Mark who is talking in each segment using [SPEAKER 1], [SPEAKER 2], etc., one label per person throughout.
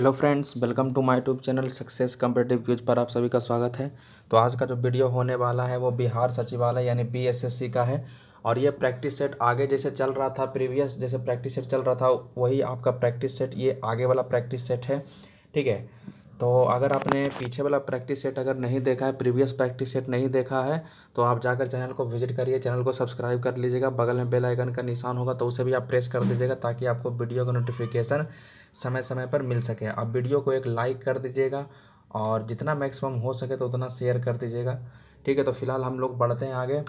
[SPEAKER 1] hello friends welcome to my tube channel success competitive views पर आप सभी का स्वागत है तो आज का जो वीडियो होने वाला है वो बिहार सचिवालय यानी बीएसएससी का है और ये प्रैक्टिस सेट आगे जैसे चल रहा था प्रीवियस जैसे प्रैक्टिस सेट चल रहा था वही आपका प्रैक्टिस सेट ये आगे वाला प्रैक्टिस सेट है ठीक है तो अगर आपने पीछे वाला प्रैक्टिस सेट अगर नहीं देखा है प्रीवियस प्रैक्टिस सेट नहीं देखा है तो आप जाकर चैनल को विजिट करिए चैनल को सब्सक्राइब कर लीजिएगा बगल में बेल आइकन का निशान होगा तो उसे भी आप प्रेस कर दीजिएगा ताकि आपको वीडियो का नोटिफिकेशन समय समय पर मिल सके आप वीडियो को एक लाइक कर दीजिएगा और जितना मैक्सिमम हो सके तो उतना शेयर कर दीजिएगा ठीक है तो फिलहाल हम लोग बढ़ते हैं आगे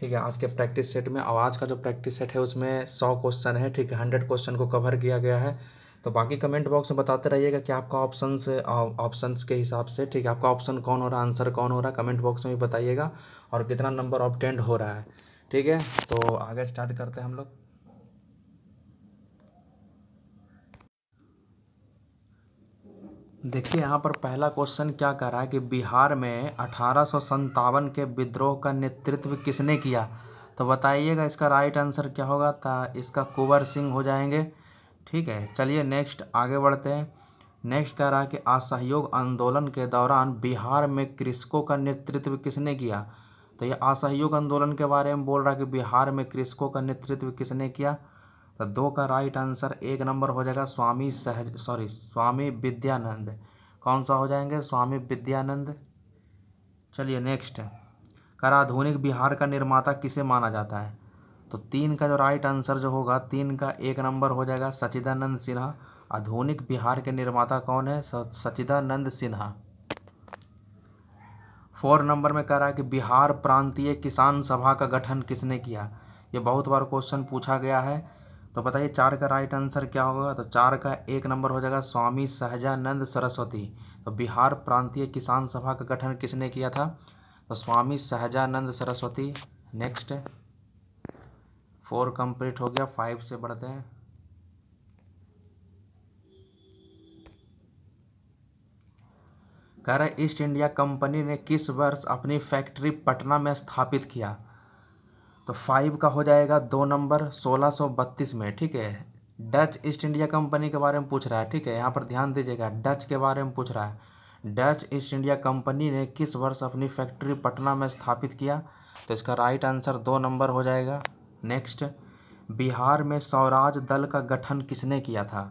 [SPEAKER 1] ठीक है आज के प्रैक्टिस सेट में आवाज़ का जो प्रैक्टिस सेट है उसमें सौ क्वेश्चन है ठीक है हंड्रेड क्वेश्चन को कवर किया गया है तो बाकी कमेंट बॉक्स में बताते रहिएगा कि आपका ऑप्शन ऑप्शन ऑप्शंस के हिसाब से ठीक है आपका ऑप्शन कौन हो रहा है आंसर कौन हो रहा है कमेंट बॉक्स में भी बताइएगा और कितना नंबर ऑप्टेंड हो रहा है ठीक है तो आगे स्टार्ट करते हैं हम लोग देखिए यहाँ पर पहला क्वेश्चन क्या कह रहा है कि बिहार में अठारह के विद्रोह का नेतृत्व किसने किया तो बताइएगा इसका राइट आंसर क्या होगा तो इसका कुंवर सिंह हो जाएंगे ठीक है चलिए नेक्स्ट आगे बढ़ते हैं नेक्स्ट कह रहा है कि असहयोग आंदोलन के दौरान बिहार में कृषकों का नेतृत्व किसने किया तो ये असहयोग आंदोलन के बारे में बोल रहा है कि बिहार में कृषकों का नेतृत्व किसने किया तो दो का राइट आंसर एक नंबर हो जाएगा स्वामी सहज सॉरी स्वामी विद्यानंद कौन सा हो जाएंगे स्वामी विद्यानंद चलिए नेक्स्ट कराधुनिक बिहार का निर्माता किसे माना जाता है तो तीन का जो राइट आंसर जो होगा तीन का एक नंबर हो जाएगा सचिदानंद सिन्हा आधुनिक बिहार के निर्माता कौन है सचिदानंद सिन्हा फोर नंबर में कह रहा है कि बिहार प्रांतीय किसान सभा का गठन किसने किया ये बहुत बार क्वेश्चन पूछा गया है तो बताइए चार का राइट आंसर क्या होगा तो चार का एक नंबर हो जाएगा स्वामी सहजानंद सरस्वती तो बिहार प्रांतीय किसान सभा का गठन किसने किया था तो Swami Sahajanand Saraswati next four complete हो गया फाइव से बढ़ते हैं कह रहे ईस्ट इंडिया कंपनी ने किस वर्ष अपनी फैक्ट्री पटना में स्थापित किया तो फाइव का हो जाएगा दो नंबर सोलह सौ बत्तीस में ठीक है डच ईस्ट इंडिया कंपनी के बारे में पूछ रहा है ठीक है यहाँ पर ध्यान दीजिएगा डच के बारे में पूछ रहा है डच ईस्ट इंडिया कंपनी ने किस वर्ष अपनी फैक्ट्री पटना में स्थापित किया तो इसका राइट आंसर दो नंबर हो जाएगा नेक्स्ट बिहार में स्वराज दल का गठन किसने किया था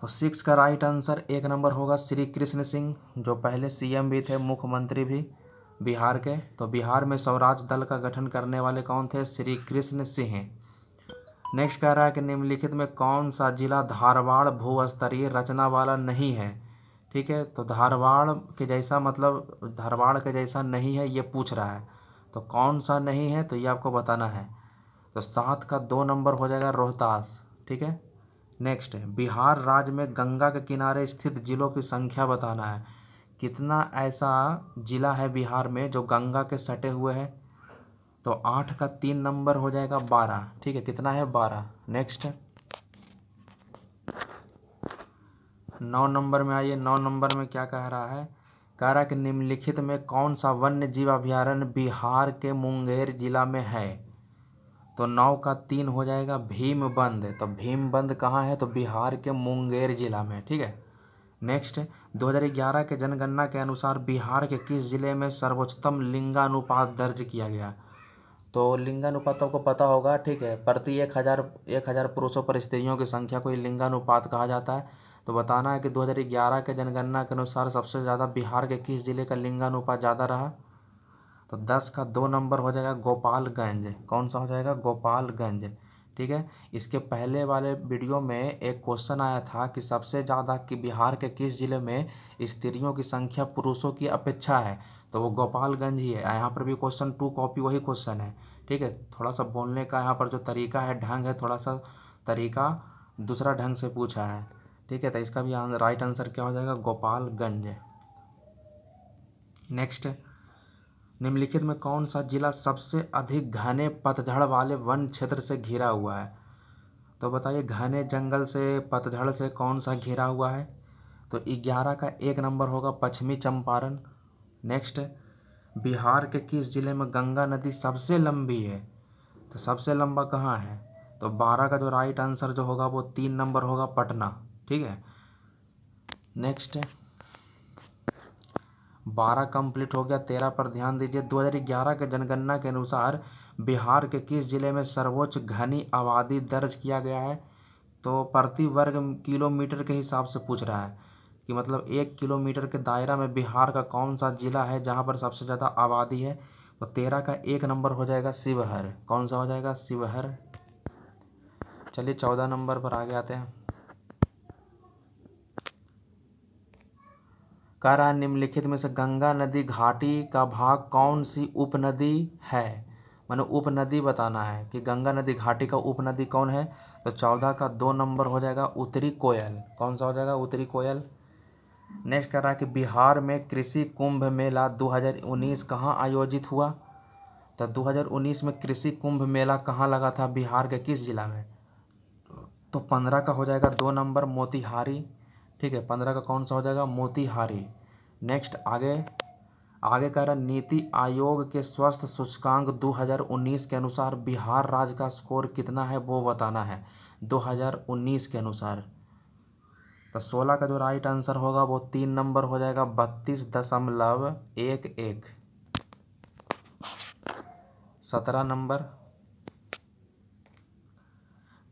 [SPEAKER 1] तो सिक्स का राइट आंसर एक नंबर होगा श्री कृष्ण सिंह जो पहले सीएम भी थे मुख्यमंत्री भी बिहार के तो बिहार में स्वराज दल का गठन करने वाले कौन थे श्री कृष्ण सिंह नेक्स्ट कह रहा है कि निम्नलिखित में कौन सा जिला धारवाड़ भूस्तरीय रचना वाला नहीं है ठीक है तो धारवाड़ के जैसा मतलब धारवाड़ के जैसा नहीं है ये पूछ रहा है तो कौन सा नहीं है तो ये आपको बताना है तो सात का दो नंबर हो जाएगा रोहतास ठीक है नेक्स्ट बिहार राज्य में गंगा के किनारे स्थित जिलों की संख्या बताना है कितना ऐसा ज़िला है बिहार में जो गंगा के सटे हुए हैं तो आठ का तीन नंबर हो जाएगा बारह ठीक है कितना है बारह नेक्स्ट नौ नंबर में आइए नौ नंबर में क्या कह रहा है कह रहा है कि निम्नलिखित में कौन सा वन्य जीव अभ्यारण्य बिहार के मुंगेर जिला में है तो नौ का तीन हो जाएगा भीम बंद तो भीम बंद कहाँ है तो बिहार के मुंगेर जिला में ठीक है नेक्स्ट 2011 के जनगणना के अनुसार बिहार के किस जिले में सर्वोच्चतम लिंगानुपात दर्ज किया गया तो लिंगानुपात आपको पता होगा ठीक है प्रति एक हज़ार एक हज़ार पुरुषों पर स्त्रियों की संख्या को लिंगानुपात कहा जाता है तो बताना है कि 2011 के जनगणना के अनुसार सबसे ज़्यादा बिहार के किस जिले का लिंगानुपात ज़्यादा रहा तो दस का दो नंबर हो जाएगा गोपालगंज कौन सा हो जाएगा गोपालगंज ठीक है इसके पहले वाले वीडियो में एक क्वेश्चन आया था कि सबसे ज़्यादा कि बिहार के किस ज़िले में स्त्रियों की संख्या पुरुषों की अपेक्षा है तो वो गोपालगंज ही है यहाँ पर भी क्वेश्चन टू कॉपी वही क्वेश्चन है ठीक है थोड़ा सा बोलने का यहाँ पर जो तरीका है ढंग है थोड़ा सा तरीका दूसरा ढंग से पूछा है ठीक है तो इसका भी राइट आंसर क्या हो जाएगा गोपालगंज नेक्स्ट निम्नलिखित में कौन सा जिला सबसे अधिक घने पतझड़ वाले वन क्षेत्र से घिरा हुआ है तो बताइए घने जंगल से पतझड़ से कौन सा घिरा हुआ है तो ग्यारह का एक नंबर होगा पश्चिमी चंपारण नेक्स्ट बिहार के किस ज़िले में गंगा नदी सबसे लंबी है तो सबसे लंबा कहाँ है तो बारह का जो राइट आंसर जो होगा वो तीन नंबर होगा पटना ठीक है नेक्स्ट बारह कंप्लीट हो गया तेरह पर ध्यान दीजिए 2011 के जनगणना के अनुसार बिहार के किस जिले में सर्वोच्च घनी आबादी दर्ज किया गया है तो प्रति वर्ग किलोमीटर के हिसाब से पूछ रहा है कि मतलब एक किलोमीटर के दायरा में बिहार का कौन सा ज़िला है जहाँ पर सबसे ज़्यादा आबादी है तो तेरह का एक नंबर हो जाएगा शिवहर कौन सा हो जाएगा शिवहर चलिए चौदह नंबर पर आगे आते हैं है निम्नलिखित में से गंगा नदी घाटी का भाग कौन सी उपनदी है मैंने उपनदी बताना है कि गंगा नदी घाटी का उपनदी कौन है तो चौदह का दो नंबर हो जाएगा उत्तरी कोयल कौन सा हो जाएगा उत्तरी कोयल नेक्स्ट कर रहा है कि बिहार में कृषि कुंभ मेला 2019 कहाँ आयोजित हुआ तो 2019 में कृषि कुंभ मेला कहाँ लगा था बिहार के किस जिला में तो पंद्रह का हो जाएगा दो नंबर मोतिहारी ठीक है पंद्रह का कौन सा हो जाएगा मोतिहारी नेक्स्ट आगे आगे कह रहा नीति आयोग के स्वस्थ सूचकांक 2019 के अनुसार बिहार राज्य का स्कोर कितना है वो बताना है 2019 के अनुसार तो 16 का जो राइट आंसर होगा वो तीन नंबर हो जाएगा बत्तीस दशमलव एक एक सत्रह नंबर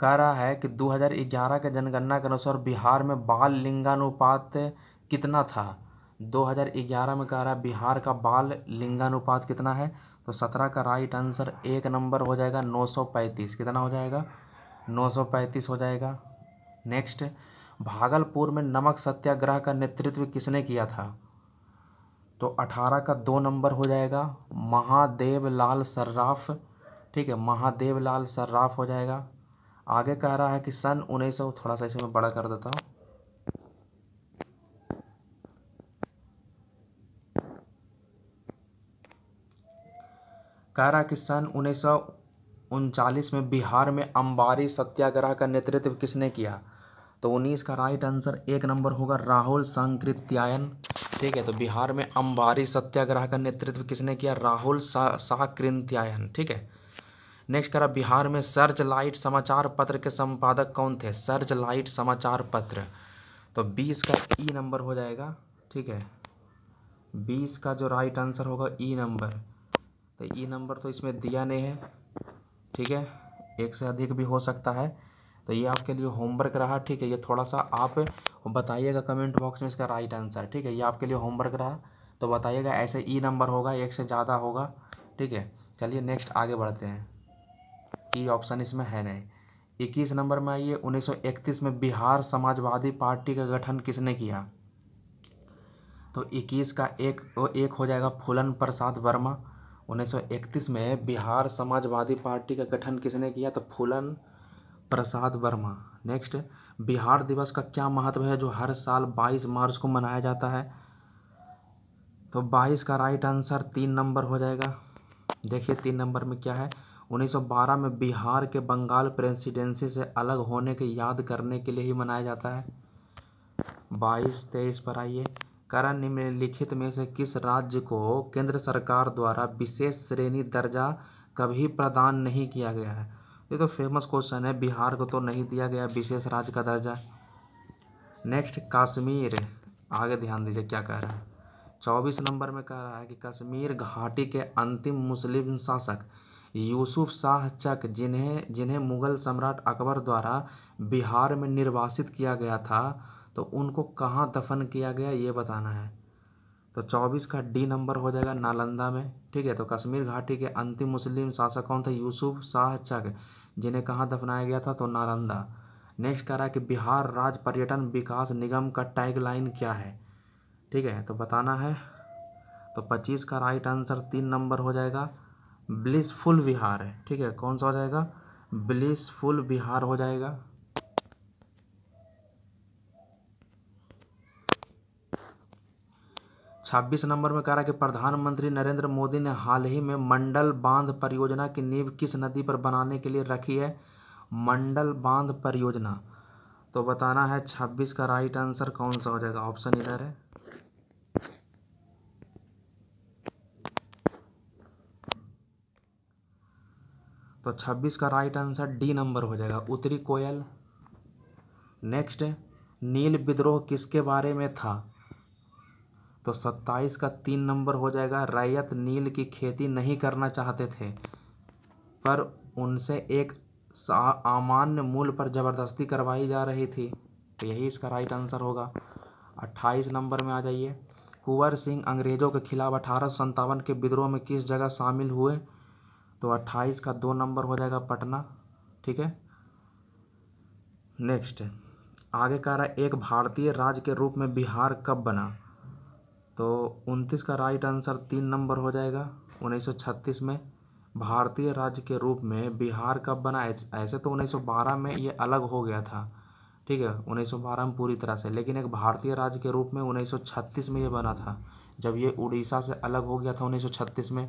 [SPEAKER 1] कह रहा है कि 2011 के जनगणना के अनुसार बिहार में बाल लिंगानुपात कितना था 2011 में कह रहा है बिहार का बाल लिंगानुपात कितना है तो 17 का राइट आंसर एक नंबर हो जाएगा 935 कितना हो जाएगा 935 हो जाएगा नेक्स्ट भागलपुर में नमक सत्याग्रह का नेतृत्व किसने किया था तो 18 का दो नंबर हो जाएगा महादेव लाल सर्राफ ठीक है महादेव लाल सर्राफ हो जाएगा आगे कह रहा है कि सन उन्नीस सौ थोड़ा सा इसे मैं बड़ा कर देता हूँ कह रहा है कि सन उन्नीस उनचालीस में बिहार में अंबारी सत्याग्रह का नेतृत्व किसने किया तो उन्नीस का राइट आंसर एक नंबर होगा राहुल संकृत्यायन ठीक है तो बिहार में अंबारी सत्याग्रह का नेतृत्व किसने किया राहुल सा साकृत्यायन ठीक है नेक्स्ट करा बिहार में सर्च लाइट समाचार पत्र के संपादक कौन थे सर्च लाइट समाचार पत्र तो बीस का ई नंबर हो जाएगा ठीक है बीस का जो राइट आंसर होगा ई नंबर तो ई नंबर तो इसमें दिया नहीं है ठीक है एक से अधिक भी हो सकता है तो ये आपके लिए होमवर्क रहा ठीक है ये थोड़ा सा आप बताइएगा कमेंट बॉक्स में इसका राइट आंसर ठीक है ये आपके लिए होमवर्क रहा तो बताइएगा ऐसे ई नंबर होगा एक से ज़्यादा होगा ठीक है चलिए नेक्स्ट आगे बढ़ते हैं ई ऑप्शन इसमें है नहीं इक्कीस नंबर में आइए 1931 में बिहार समाजवादी पार्टी का गठन किसने किया तो 21 का एक एक हो जाएगा फूलन प्रसाद वर्मा 1931 में बिहार समाजवादी पार्टी का गठन किसने किया तो फूलन प्रसाद वर्मा नेक्स्ट बिहार दिवस का क्या महत्व है जो हर साल 22 मार्च को मनाया जाता है तो 22 का राइट आंसर तीन नंबर हो जाएगा देखिए तीन नंबर में क्या है 1912 में बिहार के बंगाल प्रेसिडेंसी से अलग होने के याद करने के लिए ही मनाया जाता है बाईस तेईस पर आइए करण निम्नलिखित में से किस राज्य को केंद्र सरकार द्वारा विशेष श्रेणी दर्जा कभी प्रदान नहीं किया गया है ये तो फेमस क्वेश्चन है बिहार को तो नहीं दिया गया विशेष राज्य का दर्जा नेक्स्ट कश्मीर आगे ध्यान दीजिए क्या कह रहा है चौबीस नंबर में कह रहा है कि कश्मीर घाटी के अंतिम मुस्लिम शासक यूसुफ शाह चक जिन्हें जिन्हें मुग़ल सम्राट अकबर द्वारा बिहार में निर्वासित किया गया था तो उनको कहाँ दफ़न किया गया ये बताना है तो चौबीस का डी नंबर हो जाएगा नालंदा में ठीक है तो कश्मीर घाटी के अंतिम मुस्लिम शासक कौन थे यूसुफ शाह चक जिन्हें कहाँ दफनाया गया था तो नालंदा नेक्स्ट कह रहा है कि बिहार राज्य पर्यटन विकास निगम का टैग लाइन क्या है ठीक है तो बताना है तो पच्चीस का राइट आंसर तीन नंबर हो जाएगा ब्लिसफुल विहार है ठीक है कौन सा हो जाएगा ब्लिसफुल विहार हो जाएगा छब्बीस नंबर में कह रहा है कि प्रधानमंत्री नरेंद्र मोदी ने हाल ही में मंडल बांध परियोजना की नींव किस नदी पर बनाने के लिए रखी है मंडल बांध परियोजना तो बताना है छब्बीस का राइट आंसर कौन सा हो जाएगा ऑप्शन इधर है तो 26 का राइट आंसर डी नंबर हो जाएगा उत्तरी कोयल नेक्स्ट नील विद्रोह किसके बारे में था तो 27 का तीन नंबर हो जाएगा रैयत नील की खेती नहीं करना चाहते थे पर उनसे एक सामान्य मूल पर ज़बरदस्ती करवाई जा रही थी तो यही इसका राइट आंसर होगा 28 नंबर में आ जाइए कुंवर सिंह अंग्रेज़ों के खिलाफ अठारह के विद्रोह में किस जगह शामिल हुए तो अट्ठाईस का दो नंबर हो जाएगा पटना ठीक है नेक्स्ट आगे कह रहा है एक भारतीय राज्य के रूप में बिहार कब बना तो उनतीस का राइट आंसर तीन नंबर हो जाएगा 1936 में भारतीय राज्य के रूप में बिहार कब बना ऐसे तो 1912 में ये अलग हो गया था ठीक है 1912 में पूरी तरह से लेकिन एक भारतीय राज्य के रूप में 1936 में ये बना था जब ये उड़ीसा से अलग हो गया था 1936 में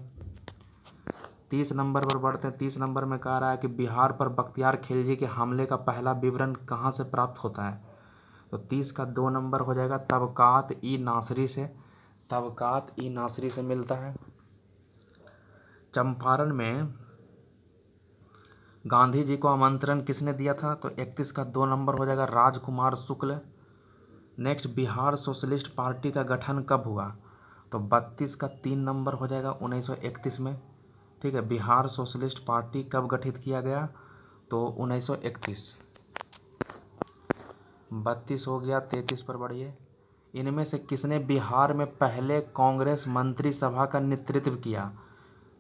[SPEAKER 1] तीस नंबर पर बढ़ते हैं तीस नंबर में कह रहा है कि बिहार पर बख्तियार खिलजी के हमले का पहला विवरण कहाँ से प्राप्त होता है तो तीस का दो नंबर हो जाएगा तबकात ई नासरी से तबकात ई नासरी से मिलता है चंपारण में गांधी जी को आमंत्रण किसने दिया था तो इकतीस का दो नंबर हो जाएगा Rajkumar Shukla next Bihar socialist party का गठन कब हुआ तो बत्तीस का तीन नंबर हो जाएगा इकतीस में ठीक है बिहार सोशलिस्ट पार्टी कब गठित किया गया तो 1931 बत्तीस हो गया तैतीस पर बढ़िए इनमें से किसने बिहार में पहले कांग्रेस मंत्री सभा का नेतृत्व किया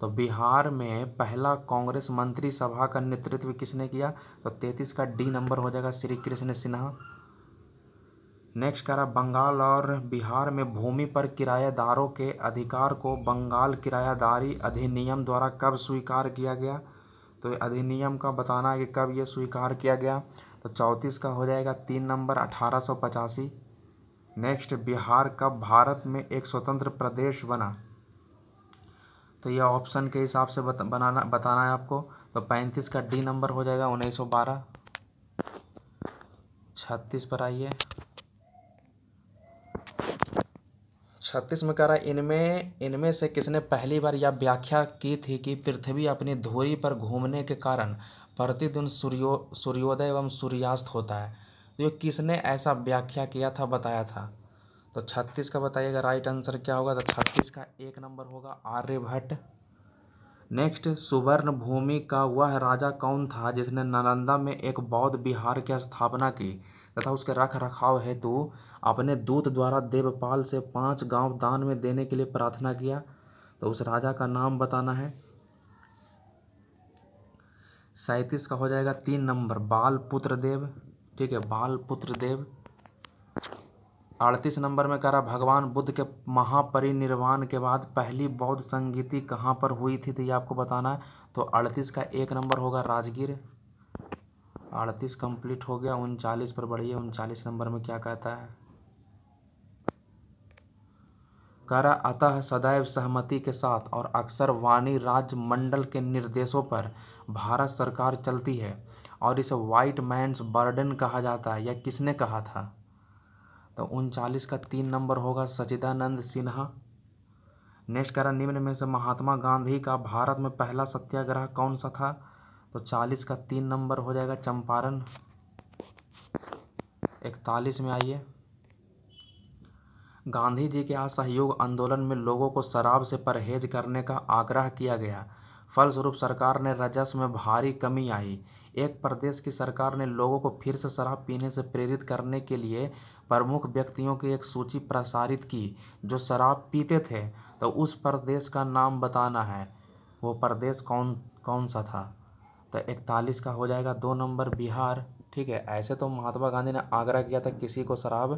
[SPEAKER 1] तो बिहार में पहला कांग्रेस मंत्री सभा का नेतृत्व किसने किया तो तैतीस का डी नंबर हो जाएगा श्री कृष्ण सिन्हा नेक्स्ट कह रहा बंगाल और बिहार में भूमि पर किराएदारों के अधिकार को बंगाल किरायादारी अधिनियम द्वारा कब स्वीकार किया गया तो अधिनियम का बताना है कि कब ये स्वीकार किया गया तो चौंतीस का हो जाएगा तीन नंबर अठारह सौ पचासी नेक्स्ट बिहार कब भारत में एक स्वतंत्र प्रदेश बना तो यह ऑप्शन के हिसाब से बत, बनाना बताना है आपको तो पैंतीस का डी नंबर हो जाएगा उन्नीस सौ बारह छत्तीस पर आइए छत्तीस में कह रहा है इनमें इनमें से किसने पहली बार यह व्याख्या की थी कि पृथ्वी अपनी धुरी पर घूमने के कारण प्रतिदिन सूर्यो सूर्योदय एवं सूर्यास्त होता है तो ये किसने ऐसा व्याख्या किया था बताया था तो छत्तीस का बताइएगा राइट आंसर क्या होगा तो छत्तीस का एक नंबर होगा आर्यभट्ट नेक्स्ट सुवर्ण भूमि का वह राजा कौन था जिसने नालंदा में एक बौद्ध बिहार की स्थापना की तथा उसके रख रखाव हेतु अपने दूत द्वारा देवपाल से पांच गांव दान में देने के लिए प्रार्थना किया तो उस राजा का नाम बताना है सैतीस का हो जाएगा तीन नंबर बाल पुत्र देव ठीक है बाल पुत्र देव अड़तीस नंबर में कह रहा भगवान बुद्ध के महापरिनिर्वाण के बाद पहली बौद्ध संगीति कहाँ पर हुई थी तो ये आपको बताना है तो अड़तीस का एक नंबर होगा राजगीर अड़तीस कंप्लीट हो गया उनचालीस पर बढ़िए उनचालीस नंबर में क्या कहता है कह रहा अतः सदैव सहमति के साथ और अक्सर वाणी राज्य मंडल के निर्देशों पर भारत सरकार चलती है और इसे वाइट मैंस बर्डन कहा जाता है यह किसने कहा था तो उनचालीस का तीन नंबर होगा सचिदानंद सिन्हा नेक्स्ट कह रहा निम्न में से महात्मा गांधी का भारत में पहला सत्याग्रह कौन सा था तो चालीस का तीन नंबर हो जाएगा चंपारण इकतालीस में आइए गांधी जी के असहयोग आंदोलन में लोगों को शराब से परहेज करने का आग्रह किया गया फलस्वरूप सरकार ने राजस्व में भारी कमी आई एक प्रदेश की सरकार ने लोगों को फिर से शराब पीने से प्रेरित करने के लिए प्रमुख व्यक्तियों की एक सूची प्रसारित की जो शराब पीते थे तो उस प्रदेश का नाम बताना है वो प्रदेश कौन कौन सा था तो इकतालीस का हो जाएगा दो नंबर बिहार ठीक है ऐसे तो महात्मा गांधी ने आग्रह किया था किसी को शराब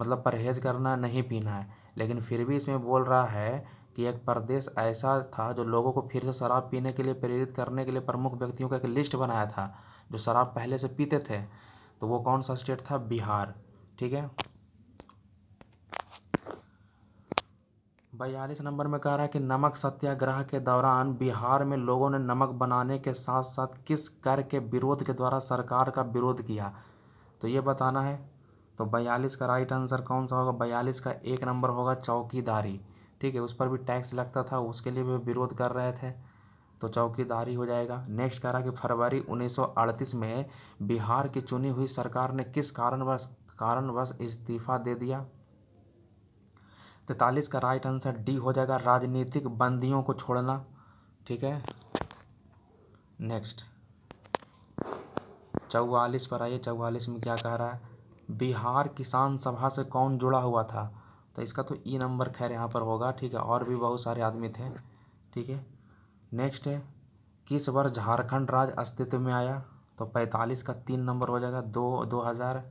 [SPEAKER 1] मतलब परहेज करना नहीं पीना है लेकिन फिर भी इसमें बोल रहा है कि एक प्रदेश ऐसा था जो लोगों को फिर से शराब पीने के लिए प्रेरित करने के लिए प्रमुख व्यक्तियों का एक लिस्ट बनाया था जो शराब पहले से पीते थे तो वो कौन सा स्टेट था बिहार ठीक है बयालीस नंबर में कह रहा है कि नमक सत्याग्रह के दौरान बिहार में लोगों ने नमक बनाने के साथ साथ किस कर के विरोध के द्वारा सरकार का विरोध किया तो ये बताना है तो बयालीस का राइट आंसर कौन सा होगा बयालीस का एक नंबर होगा चौकीदारी ठीक है उस पर भी टैक्स लगता था उसके लिए भी विरोध कर रहे थे तो चौकीदारी हो जाएगा नेक्स्ट कह रहा कि फरवरी 1938 में बिहार की चुनी हुई सरकार ने किस कारणवश कारणवश इस्तीफा दे दिया तैतालीस का राइट आंसर डी हो जाएगा राजनीतिक बंदियों को छोड़ना ठीक है नेक्स्ट चौवालीस पर आइए चौवालीस में क्या कह रहा है बिहार किसान सभा से कौन जुड़ा हुआ था तो इसका तो ई e नंबर खैर यहाँ पर होगा ठीक है और भी बहुत सारे आदमी थे ठीक है नेक्स्ट है किस वर्ष झारखंड राज्य अस्तित्व में आया तो पैंतालीस का तीन नंबर हो जाएगा दो दो हज़ार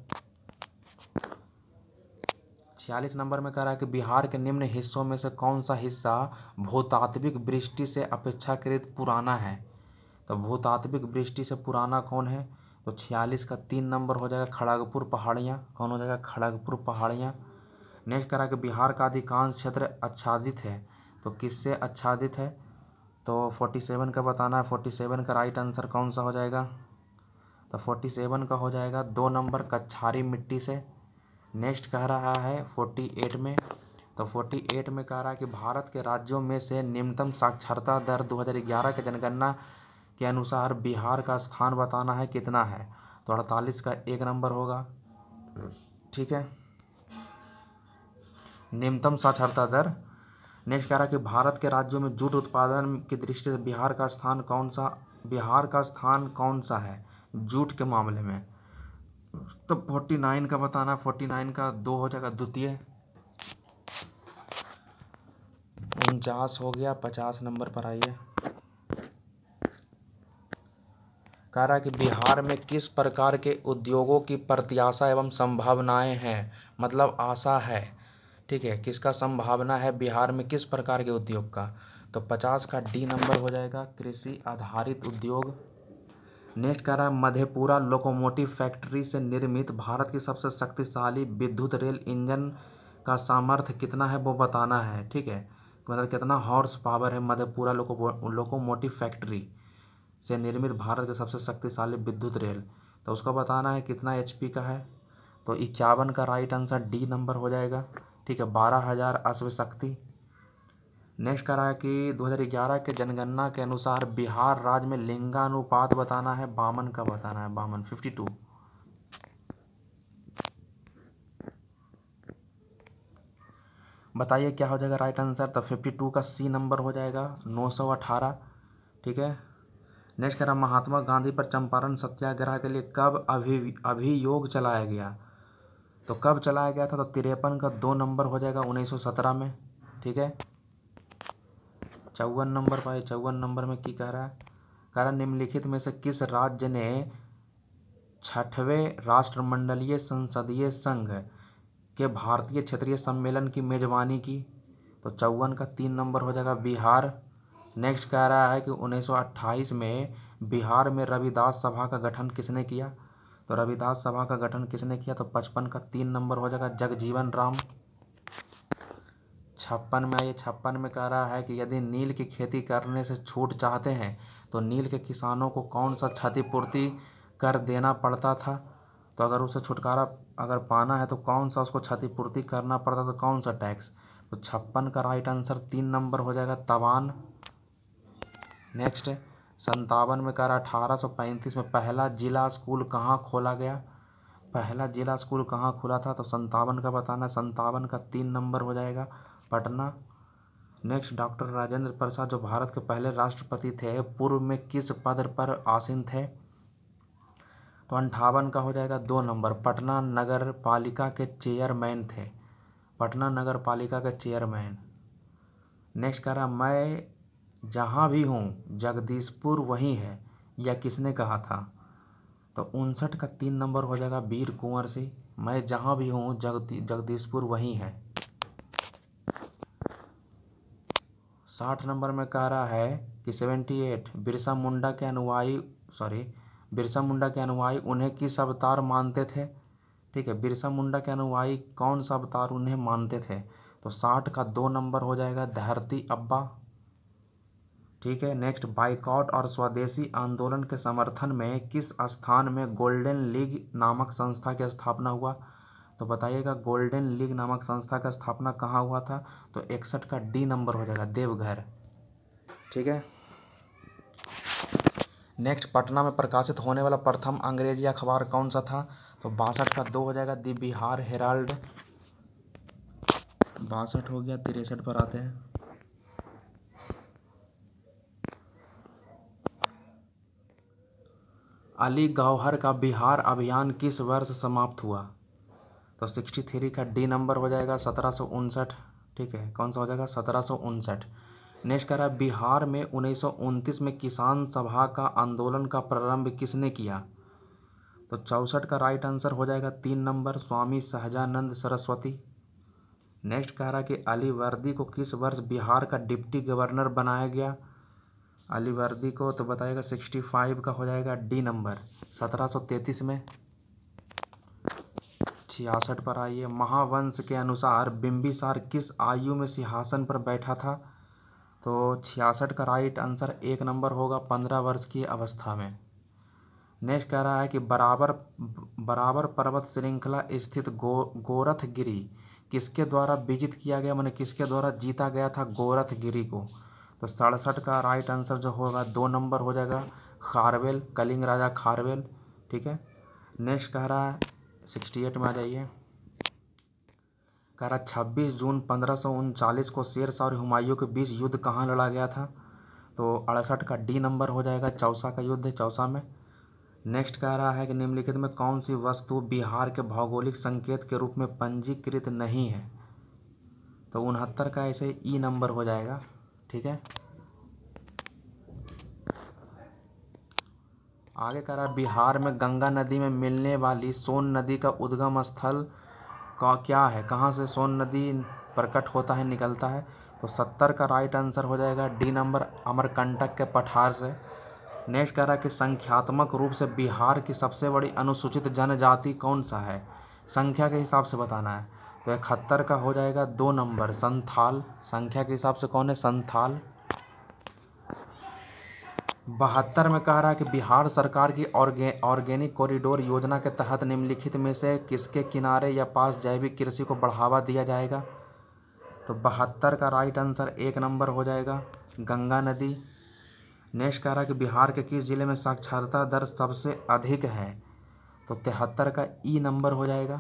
[SPEAKER 1] छियालीस नंबर में कह रहा है कि बिहार के निम्न हिस्सों में से कौन सा हिस्सा भूतात्विक वृष्टि से अपेक्षाकृत पुराना है तो भूतात्विक वृष्टि से पुराना कौन है तो छियालीस का तीन नंबर हो जाएगा खड़गपुर पहाड़ियाँ कौन हो जाएगा खड़गपुर पहाड़ियाँ नेक्स्ट कह रहा है कि बिहार का अधिकांश क्षेत्र आच्छादित है तो किससे आच्छादित है तो फोर्टी सेवन का बताना है फोर्टी सेवन का राइट आंसर कौन सा हो जाएगा तो फोर्टी सेवन का हो जाएगा दो नंबर कच्छारी मिट्टी से नेक्स्ट कह रहा है फोर्टी एट में तो फोर्टी एट में कह रहा है कि भारत के राज्यों में से निम्नतम साक्षरता दर 2011 के जनगणना के अनुसार बिहार का स्थान बताना है कितना है तो अड़तालीस का एक नंबर होगा ठीक है निम्नतम साक्षरता दर नेक्स्ट कह रहा है कि भारत के राज्यों में जूट उत्पादन की दृष्टि से बिहार का स्थान कौन सा बिहार का स्थान कौन सा है जूट के मामले में तो फोर्टी नाइन का बताना फोर्टी नाइन का दो हो जाएगा द्वितीय उनचास हो गया पचास नंबर पर आइए कह रहा कि बिहार में किस प्रकार के उद्योगों की प्रत्याशा एवं संभावनाएं हैं मतलब आशा है ठीक है किसका संभावना है बिहार में किस प्रकार के उद्योग का तो पचास का डी नंबर हो जाएगा कृषि आधारित उद्योग नेक्स्ट कह रहा है मधेपुरा लोकोमोटिव फैक्ट्री से निर्मित भारत की सबसे शक्तिशाली विद्युत रेल इंजन का सामर्थ्य कितना है वो बताना है ठीक है मतलब कितना हॉर्स पावर है मधेपुरा लोको लोकोमोटिव फैक्ट्री से निर्मित भारत के सबसे शक्तिशाली विद्युत रेल तो उसका बताना है कितना एच का है तो इक्यावन का राइट आंसर डी नंबर हो जाएगा ठीक है बारह हज़ार अश्वशक्ति नेक्स्ट कह रहा है कि 2011 के जनगणना के अनुसार बिहार राज्य में लिंगानुपात बताना है बामन का बताना है बामन 52 बताइए क्या हो जाएगा राइट आंसर तो 52 का सी नंबर हो जाएगा 918 ठीक है नेक्स्ट कह रहा महात्मा गांधी पर चंपारण सत्याग्रह के लिए कब अभि अभियोग चलाया गया तो कब चलाया गया था तो तिरपन का दो नंबर हो जाएगा उन्नीस में ठीक है चौवन नंबर पर चौवन नंबर में की कह रहा है कह रहा निम्नलिखित में से किस राज्य ने छठवें राष्ट्रमंडलीय संसदीय संघ के भारतीय क्षेत्रीय सम्मेलन की मेजबानी की तो चौवन का तीन नंबर हो जाएगा बिहार नेक्स्ट कह रहा है कि 1928 में बिहार में रविदास सभा का गठन किसने किया तो रविदास सभा का गठन किसने किया तो पचपन का तीन नंबर हो जाएगा जगजीवन राम छप्पन में आइए छप्पन में कह रहा है कि यदि नील की खेती करने से छूट चाहते हैं तो नील के किसानों को कौन सा क्षतिपूर्ति कर देना पड़ता था तो अगर उसे छुटकारा अगर पाना है तो कौन सा उसको क्षतिपूर्ति करना पड़ता तो कौन सा टैक्स तो छप्पन का राइट आंसर तीन नंबर हो जाएगा तवान नेक्स्ट संतावन में कह रहा अठारह में पहला जिला स्कूल कहाँ खोला गया पहला जिला स्कूल कहाँ खुला था तो संतावन का बताना संतावन का तीन नंबर हो जाएगा पटना नेक्स्ट डॉक्टर राजेंद्र प्रसाद जो भारत के पहले राष्ट्रपति थे पूर्व में किस पद पर आसीन थे तो अंठावन का हो जाएगा दो नंबर पटना नगर पालिका के चेयरमैन थे पटना नगर पालिका के चेयरमैन नेक्स्ट कह रहा मैं जहाँ भी हूँ जगदीशपुर वहीं है या किसने कहा था तो उनसठ का तीन नंबर हो जाएगा वीर कुंवर सिंह मैं जहाँ भी हूँ जगदी जगदीशपुर वहीं है साठ नंबर में कह रहा है कि सेवेंटी एट बिरसा मुंडा के अनुयायी सॉरी बिरसा मुंडा के अनुयायी उन्हें किस अवतार मानते थे ठीक है बिरसा मुंडा के अनुयायी कौन सा अवतार उन्हें मानते थे तो साठ का दो नंबर हो जाएगा धरती अब्बा ठीक है नेक्स्ट बाइकआउट और स्वदेशी आंदोलन के समर्थन में किस स्थान में गोल्डन लीग नामक संस्था की स्थापना हुआ तो बताइएगा गोल्डन लीग नामक संस्था का स्थापना कहाँ हुआ था तो इकसठ का डी नंबर हो जाएगा देवघर ठीक है नेक्स्ट पटना में प्रकाशित होने वाला प्रथम अंग्रेजी अखबार कौन सा था तो बासठ का दो हो जाएगा दी बिहार हेराल्ड बासठ हो गया तिरसठ पर आते हैं अली गौहर का बिहार अभियान किस वर्ष समाप्त हुआ तो सिक्सटी थ्री का डी नंबर हो जाएगा सत्रह सौ उनसठ ठीक है कौन सा हो जाएगा सत्रह सौ उनसठ नेक्स्ट कह रहा है बिहार में उन्नीस सौ उनतीस में किसान सभा का आंदोलन का प्रारंभ किसने किया तो चौसठ का राइट आंसर हो जाएगा तीन नंबर स्वामी सहजानंद सरस्वती नेक्स्ट कह रहा है कि अलीवर्दी को किस वर्ष बिहार का डिप्टी गवर्नर बनाया गया अलीवर्दी को तो बताएगा सिक्सटी फाइव का हो जाएगा डी नंबर सत्रह सौ तैंतीस में छियासठ पर आइए महावंश के अनुसार बिम्बिसार किस आयु में सिंहासन पर बैठा था तो छियासठ का राइट आंसर एक नंबर होगा पंद्रह वर्ष की अवस्था में नेक्स्ट कह रहा है कि बराबर बराबर पर्वत श्रृंखला स्थित गो गोरथगिरी किसके द्वारा विजित किया गया मैंने किसके द्वारा जीता गया था गोरथगिरी को तो सड़सठ का राइट आंसर जो होगा दो नंबर हो जाएगा खारवेल कलिंग राजा खारवेल ठीक है नेक्स्ट कह रहा है सिक्सटी एट में आ जाइए कह रहा छब्बीस जून पंद्रह को शेर शाह और हुमायूं के बीच युद्ध कहाँ लड़ा गया था तो अड़सठ का डी नंबर हो जाएगा चौसा का युद्ध है चौसा में नेक्स्ट कह रहा है कि निम्नलिखित में कौन सी वस्तु बिहार के भौगोलिक संकेत के रूप में पंजीकृत नहीं है तो उनहत्तर का ऐसे ई e नंबर हो जाएगा ठीक है आगे कह रहा है बिहार में गंगा नदी में मिलने वाली सोन नदी का उद्गम स्थल का क्या है कहाँ से सोन नदी प्रकट होता है निकलता है तो सत्तर का राइट आंसर हो जाएगा डी नंबर अमरकंटक के पठार से नेक्स्ट कह रहा है कि संख्यात्मक रूप से बिहार की सबसे बड़ी अनुसूचित जनजाति कौन सा है संख्या के हिसाब से बताना है तो इकहत्तर का हो जाएगा दो नंबर संथाल संख्या के हिसाब से कौन है संथाल बहत्तर में कह रहा है कि बिहार सरकार की ऑर्गेनिक ऑर्गेनिक कॉरिडोर योजना के तहत निम्नलिखित में से किसके किनारे या पास जैविक कृषि को बढ़ावा दिया जाएगा तो बहत्तर का राइट आंसर एक नंबर हो जाएगा गंगा नदी नेक्स्ट कह रहा है कि बिहार के किस ज़िले में साक्षरता दर सबसे अधिक है तो तिहत्तर का ई e नंबर हो जाएगा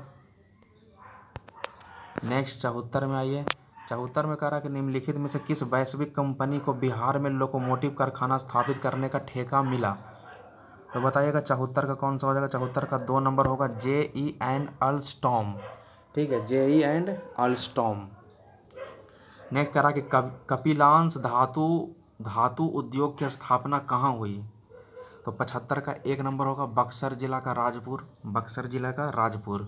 [SPEAKER 1] नेक्स्ट चौहत्तर में आइए चौहत्तर में कह रहा है कि निम्नलिखित में से किस वैश्विक कंपनी को बिहार में लोकोमोटिव कारखाना स्थापित करने का ठेका मिला तो बताइएगा चौहत्तर का कौन सा हो जाएगा चौहत्तर का दो नंबर होगा जे ई एंड अल्स्टॉम ठीक है J E and Alstom next कह रहा है कि कपिलांश धातु धातु उद्योग की स्थापना कहाँ हुई तो पचहत्तर का एक नंबर होगा बक्सर जिला का राजपुर बक्सर जिला का राजपुर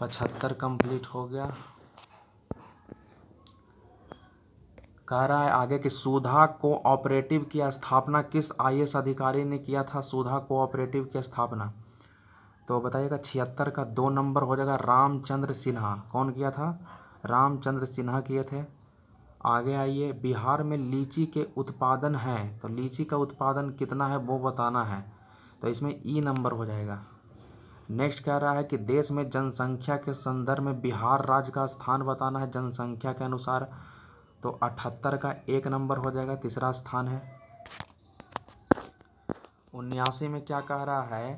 [SPEAKER 1] पचहत्तर कंप्लीट हो गया कह रहा है आगे कि सुधा कोऑपरेटिव की स्थापना किस आईएएस अधिकारी ने किया था सुधा कोऑपरेटिव की स्थापना तो बताइएगा छिहत्तर का दो नंबर हो जाएगा रामचंद्र सिन्हा कौन किया था रामचंद्र सिन्हा किए थे आगे आइए बिहार में लीची के उत्पादन हैं तो लीची का उत्पादन कितना है वो बताना है तो इसमें ई नंबर हो जाएगा नेक्स्ट कह रहा है कि देश में जनसंख्या के संदर्भ में बिहार राज्य का स्थान बताना है जनसंख्या के अनुसार तो अठहत्तर का एक नंबर हो जाएगा तीसरा स्थान है उन्यासी में क्या कह रहा है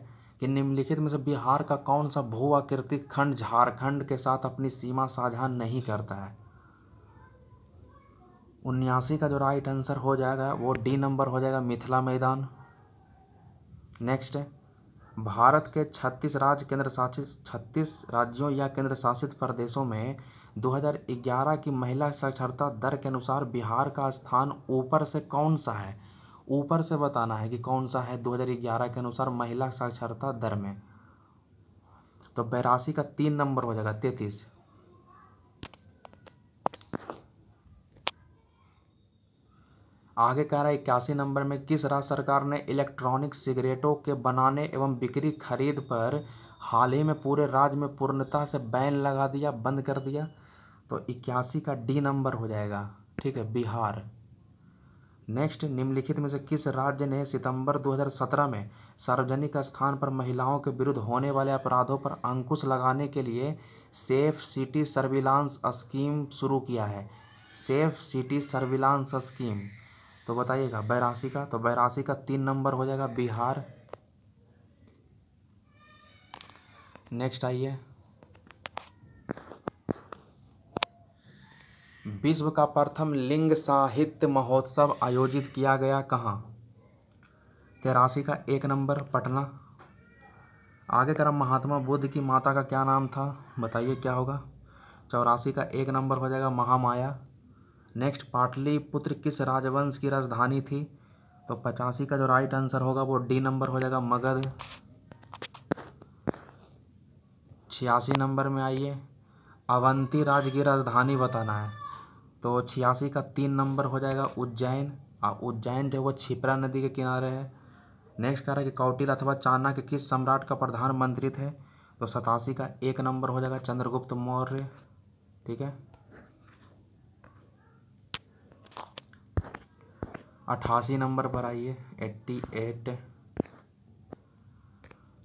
[SPEAKER 1] कि निम्नलिखित में से बिहार का कौन सा भू आकृतिक खंड झारखंड के साथ अपनी सीमा साझा नहीं करता है उन्यासी का जो राइट आंसर हो जाएगा वो डी नंबर हो जाएगा मिथिला मैदान नेक्स्ट है भारत के 36 राज्य केंद्र शासित 36 राज्यों या केंद्र शासित प्रदेशों में 2011 की महिला साक्षरता दर के अनुसार बिहार का स्थान ऊपर से कौन सा है ऊपर से बताना है कि कौन सा है 2011 के अनुसार महिला साक्षरता दर में तो बैरासी का तीन नंबर हो जाएगा तैतीस आगे कह रहा है इक्यासी नंबर में किस राज्य सरकार ने इलेक्ट्रॉनिक सिगरेटों के बनाने एवं बिक्री खरीद पर हाल ही में पूरे राज्य में पूर्णता से बैन लगा दिया बंद कर दिया तो इक्यासी का डी नंबर हो जाएगा ठीक है बिहार नेक्स्ट निम्नलिखित में से किस राज्य ने सितंबर 2017 में सार्वजनिक स्थान पर महिलाओं के विरुद्ध होने वाले अपराधों पर अंकुश लगाने के लिए सेफ सिटी सर्विलांस स्कीम शुरू किया है सेफ सिटी सर्विलांस स्कीम तो बताइएगा बैरासी का तो बैरासी का तीन नंबर हो जाएगा बिहार नेक्स्ट आइए विश्व का प्रथम लिंग साहित्य महोत्सव आयोजित किया गया कहाँ तेरासी का एक नंबर पटना आगे करम महात्मा बुद्ध की माता का क्या नाम था बताइए क्या होगा चौरासी का एक नंबर हो जाएगा महामाया नेक्स्ट पाटलिपुत्र किस राजवंश की राजधानी थी तो पचासी का जो राइट आंसर होगा वो डी नंबर हो जाएगा मगध छियासी नंबर में आइए अवंती राज्य की राजधानी बताना है तो छियासी का तीन नंबर हो जाएगा उज्जैन और उज्जैन जो वो छिपरा नदी के किनारे है नेक्स्ट कह रहा है कि कौटिल अथवा चाना के किस सम्राट का प्रधानमंत्री थे तो सतासी का एक नंबर हो जाएगा चंद्रगुप्त मौर्य ठीक है अट्ठासी नंबर पर आइए एट्टी एट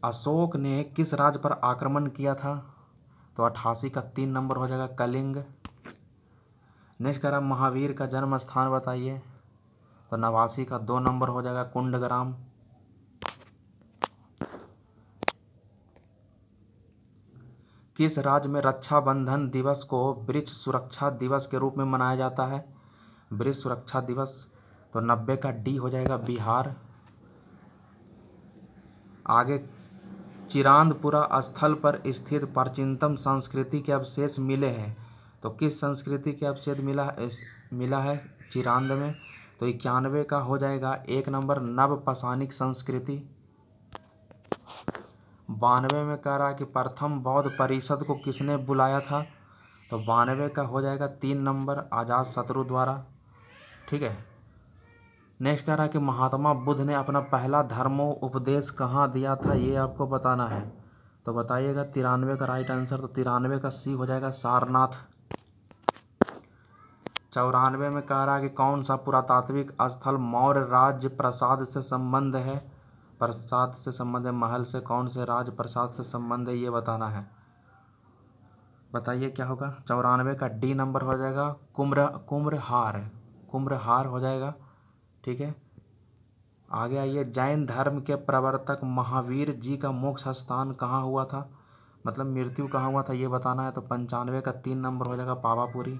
[SPEAKER 1] अशोक ने किस राज्य पर आक्रमण किया था तो अट्ठासी का तीन नंबर हो जाएगा कलिंग नेक्स्ट कह महावीर का जन्म स्थान बताइए तो नवासी का दो नंबर हो जाएगा कुंडग्राम किस राज्य में रक्षाबंधन दिवस को वृक्ष सुरक्षा दिवस के रूप में मनाया जाता है वृक्ष सुरक्षा दिवस तो नब्बे का डी हो जाएगा बिहार आगे चिरांदपुरा स्थल पर स्थित प्राचीनतम संस्कृति के अवशेष मिले हैं तो किस संस्कृति के अवशेष मिला है मिला है चिरांद में तो इक्यानवे का हो जाएगा एक नंबर पसानिक संस्कृति बानवे में कह रहा है कि प्रथम बौद्ध परिषद को किसने बुलाया था तो बानवे का हो जाएगा तीन नंबर आज़ाद शत्रु द्वारा ठीक है नेक्स्ट कह रहा है कि महात्मा बुद्ध ने अपना पहला धर्मो उपदेश कहाँ दिया था ये आपको बताना है तो बताइएगा तिरानवे का राइट आंसर तो तिरानवे का सी हो जाएगा सारनाथ चौरानवे में कह रहा है कि कौन सा पुरातात्विक स्थल मौर्य राज्य प्रसाद से संबंध है प्रसाद से संबंध है महल से कौन से राज प्रसाद से संबंध है ये बताना है बताइए क्या होगा चौरानवे का डी नंबर हो जाएगा कुम्र कुम्रहार कुम्रहार हो जाएगा ठीक है आगे आइए जैन धर्म के प्रवर्तक महावीर जी का मोक्ष स्थान कहाँ हुआ था मतलब मृत्यु कहाँ हुआ था ये बताना है तो पंचानवे का तीन नंबर हो जाएगा पावापुरी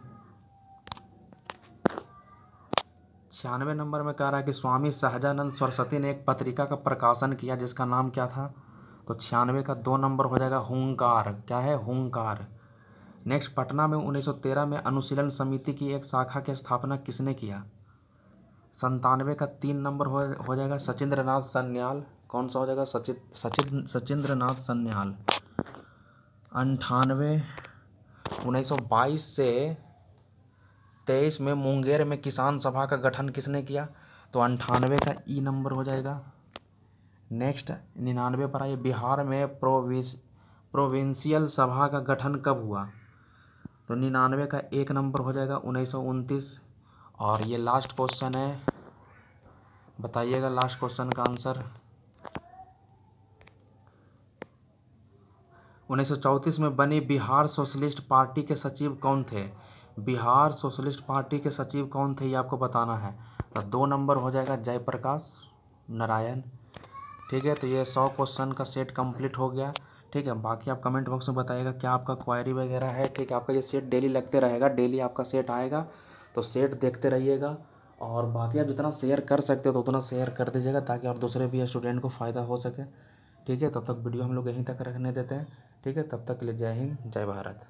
[SPEAKER 1] छियानवे नंबर में कह रहा है कि स्वामी सहजानंद सरस्वती ने एक पत्रिका का प्रकाशन किया जिसका नाम क्या था तो छियानवे का दो नंबर हो जाएगा हुंकार क्या है हुंकार नेक्स्ट पटना में 1913 में अनुशीलन समिति की एक शाखा की स्थापना किसने किया संतानवे का तीन नंबर हो हो जाएगा सचिंद्र नाथ सन्याल कौन सा हो जाएगा सचित सचिन सचिंद्र नाथ सन्याल अंठानवे उन्नीस सौ बाईस से तेईस में मुंगेर में किसान सभा का गठन किसने किया तो अंठानवे का ई नंबर हो जाएगा नेक्स्ट निन्यानवे पर आइए बिहार में प्रोविस प्रोविंशियल सभा का गठन कब हुआ तो निन्यानवे का एक नंबर हो जाएगा उन्नीस सौ उनतीस और ये लास्ट क्वेश्चन है बताइएगा लास्ट क्वेश्चन का आंसर उन्नीस में बनी बिहार सोशलिस्ट पार्टी के सचिव कौन थे बिहार सोशलिस्ट पार्टी के सचिव कौन थे ये आपको बताना है तो दो नंबर हो जाएगा जयप्रकाश नारायण ठीक है तो ये सौ क्वेश्चन का सेट कंप्लीट हो गया ठीक है बाकी आप कमेंट बॉक्स में बताइएगा क्या आपका क्वायरी वगैरह है ठीक है आपका ये सेट डेली लगते रहेगा डेली आपका सेट आएगा तो सेट देखते रहिएगा और बाकी आप जितना शेयर कर सकते हो तो उतना शेयर कर दीजिएगा ताकि और दूसरे भी स्टूडेंट को फ़ायदा हो सके ठीक है तब तक वीडियो हम लोग यहीं तक रखने देते हैं ठीक है तब तक के लिए जय हिंद जय भारत